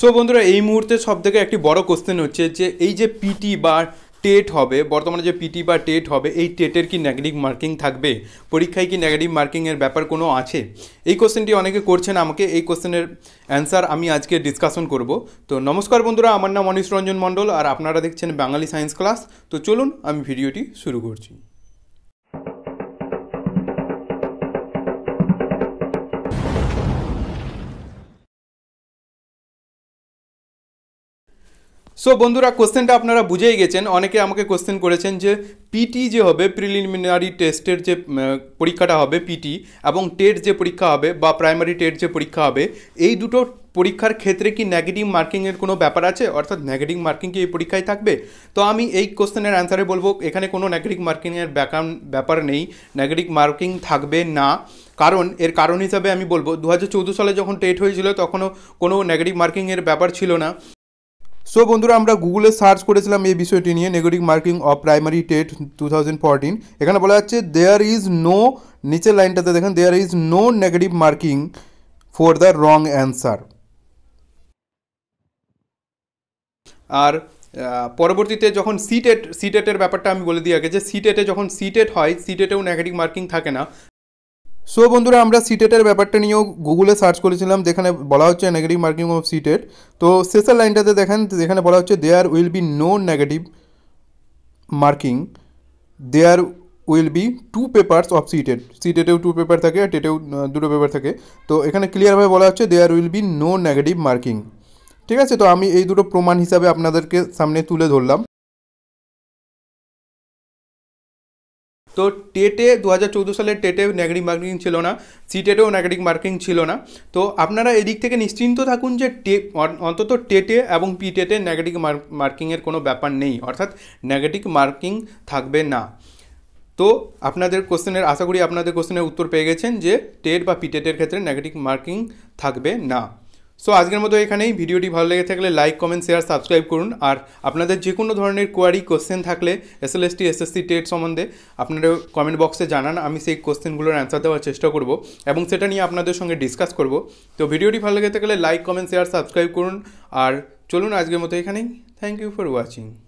so বন্ধুরা এই মুহূর্তে সব থেকে একটি বড় কোশ্চেন হচ্ছে যে এই যে পিটি বা টেট হবে বর্তমানে যে পিটি বা টেট হবে এই টেটের কি নেগেটিভ মার্কিং থাকবে পরীক্ষায় কি নেগেটিভ মার্কিংয়ের ব্যাপার কোনো আছে এই কোশ্চেনটি অনেকে করছেন আমাকে এই কোশ্চেনের অ্যান্সার আমি আজকে ডিসকাশন করব তো নমস্কার বন্ধুরা আমার নাম অনিশ রঞ্জন মণ্ডল আর আপনারা দেখছেন বাঙালি সায়েন্স ক্লাস তো চলুন আমি ভিডিওটি শুরু করছি সো বন্ধুরা কোশ্চেনটা আপনারা বুঝেই গেছেন অনেকে আমাকে কোশ্চেন করেছেন যে পিটি যে হবে প্রিলিমিনারি টেস্টের যে পরীক্ষাটা হবে পিটি এবং টেট যে পরীক্ষা হবে বা প্রাইমারি টেট যে পরীক্ষা হবে এই দুটো পরীক্ষার ক্ষেত্রে কি নেগেটিভ মার্কিংয়ের কোনো ব্যাপার আছে অর্থাৎ নেগেটিভ মার্কিং কি এই পরীক্ষায় থাকবে তো আমি এই কোশ্চেনের অ্যান্সারে বলবো এখানে কোনো নেগেটিভ মার্কিংয়ের ব্যাপার নেই নেগেটিভ মার্কিং থাকবে না কারণ এর কারণ হিসাবে আমি বলবো দু সালে যখন টেট হয়েছিল তখনও কোনো নেগেটিভ মার্কিংয়ের ব্যাপার ছিল না সো বন্ধুরা আমরা গুগলে সার্চ করেছিলাম এই বিষয়টি নিয়ে negative marking of primary TET too এখানে বলা যাচ্ছে দেয়ার ইজ নো নিচের লাইনটাতে দেখেন there is no negative marking for the wrong answer আর পরবর্তীতে যখন সিটেট সিটেটের ব্যাপারটা আমি বলে দিই আগে যে সিটেটে যখন সিটেট হয় সিটেটেও নেগেটিভ মার্কিং থাকে না সো বন্ধুরা আমরা সিটেটের e ব্যাপারটা নিয়েও গুগলে সার্চ করেছিলাম যেখানে বলা হচ্ছে নেগেটিভ মার্কিং অফ সিটেট তো শেষের লাইনটাতে দেখেন যেখানে বলা হচ্ছে there will be no negative marking there will be two papers of CTET সিটেটেও টু পেপার থাকে আর টেটেও e দুটো পেপার থাকে তো এখানে ক্লিয়ারভাবে বলা হচ্ছে there will be no negative marking ঠিক আছে তো আমি এই দুটো প্রমাণ হিসাবে আপনাদেরকে সামনে তুলে ধরলাম তো টেটে দু হাজার চৌদ্দ সালে টেটে নেগেটিভ মার্কিং ছিল না সিটেটেও নেগেটিভ মার্কিং ছিল না তো আপনারা এদিক থেকে নিশ্চিন্ত থাকুন যে টে অন্তত টেটে এবং পিটেটে নেগেটিভ মার্কিংয়ের কোনো ব্যাপার নেই অর্থাৎ নেগেটিভ মার্কিং থাকবে না তো আপনাদের কোশ্চেনের আশা করি আপনাদের কোশ্চেনের উত্তর পেয়ে গেছেন যে টেট বা পিটেটের ক্ষেত্রে নেগেটিভ মার্কিং থাকবে না সো আজকের মতো এখানেই ভিডিওটি ভালো লেগে থাকলে লাইক কমেন্ট শেয়ার সাবস্ক্রাইব করুন আর আপনাদের যে কোনো ধরনের কোয়ারি কোশ্চেন থাকলে এসএলএসটি এসএসসি টেট সম্বন্ধে আপনারা কমেন্ট বক্সে জানান আমি সেই কোশ্চেনগুলোর অ্যান্সার দেওয়ার চেষ্টা করব এবং সেটা নিয়ে আপনাদের সঙ্গে ডিসকাস করব তো ভিডিওটি ভালো লেগে থাকলে লাইক কমেন্ট শেয়ার সাবস্ক্রাইব করুন আর চলুন আজকের মতো এখানেই থ্যাংক ইউ ফর ওয়াচিং